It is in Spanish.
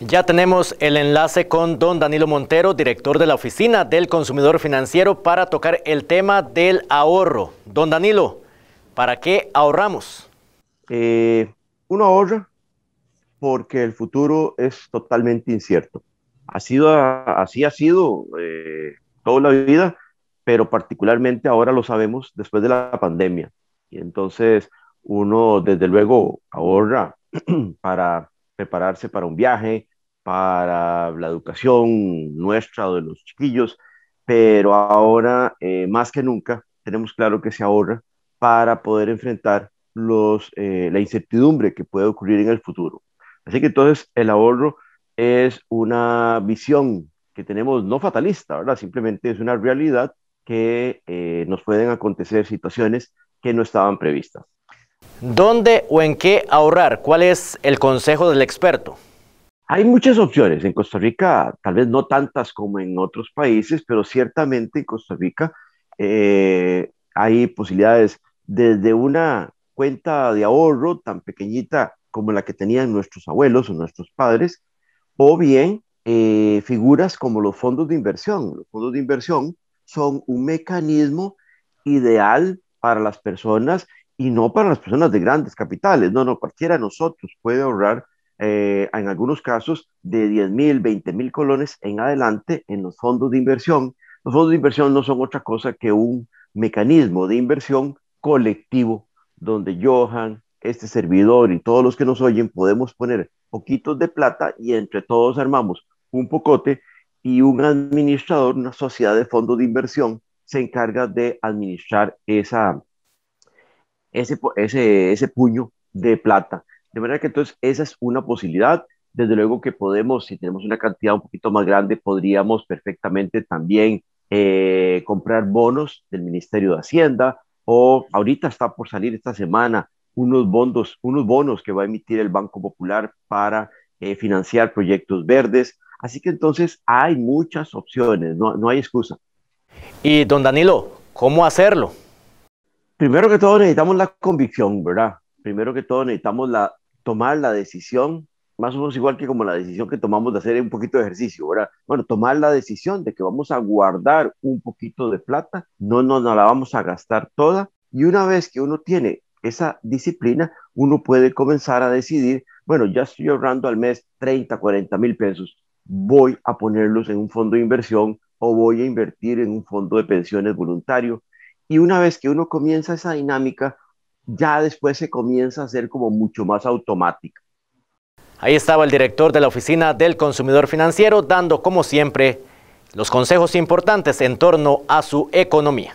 Ya tenemos el enlace con don Danilo Montero, director de la Oficina del Consumidor Financiero, para tocar el tema del ahorro. Don Danilo, ¿para qué ahorramos? Eh, uno ahorra porque el futuro es totalmente incierto. Ha sido, así ha sido eh, toda la vida, pero particularmente ahora lo sabemos después de la pandemia. Y entonces uno, desde luego, ahorra para prepararse para un viaje, para la educación nuestra o de los chiquillos, pero ahora eh, más que nunca tenemos claro que se ahorra para poder enfrentar los, eh, la incertidumbre que puede ocurrir en el futuro. Así que entonces el ahorro es una visión que tenemos no fatalista, ¿verdad? Simplemente es una realidad que eh, nos pueden acontecer situaciones que no estaban previstas. ¿Dónde o en qué ahorrar? ¿Cuál es el consejo del experto? Hay muchas opciones. En Costa Rica, tal vez no tantas como en otros países, pero ciertamente en Costa Rica eh, hay posibilidades desde una cuenta de ahorro tan pequeñita como la que tenían nuestros abuelos o nuestros padres, o bien eh, figuras como los fondos de inversión. Los fondos de inversión son un mecanismo ideal para las personas y no para las personas de grandes capitales, no, no, cualquiera de nosotros puede ahorrar eh, en algunos casos de 10 mil, 20 mil colones en adelante en los fondos de inversión. Los fondos de inversión no son otra cosa que un mecanismo de inversión colectivo donde Johan, este servidor y todos los que nos oyen podemos poner poquitos de plata y entre todos armamos un pocote y un administrador, una sociedad de fondos de inversión, se encarga de administrar esa, ese, ese, puño de plata. De manera que entonces esa es una posibilidad. Desde luego que podemos, si tenemos una cantidad un poquito más grande, podríamos perfectamente también eh, comprar bonos del Ministerio de Hacienda o ahorita está por salir esta semana unos bonos, unos bonos que va a emitir el Banco Popular para eh, financiar proyectos verdes. Así que entonces hay muchas opciones, no, no hay excusa. Y don Danilo, ¿cómo hacerlo? primero que todo necesitamos la convicción, ¿verdad? Primero que todo necesitamos la, tomar la decisión, más o menos igual que como la decisión que tomamos de hacer un poquito de ejercicio, ¿verdad? Bueno, tomar la decisión de que vamos a guardar un poquito de plata, no nos la vamos a gastar toda, y una vez que uno tiene esa disciplina, uno puede comenzar a decidir, bueno, ya estoy ahorrando al mes 30, 40 mil pesos, voy a ponerlos en un fondo de inversión o voy a invertir en un fondo de pensiones voluntario, y una vez que uno comienza esa dinámica, ya después se comienza a ser como mucho más automática. Ahí estaba el director de la Oficina del Consumidor Financiero dando, como siempre, los consejos importantes en torno a su economía.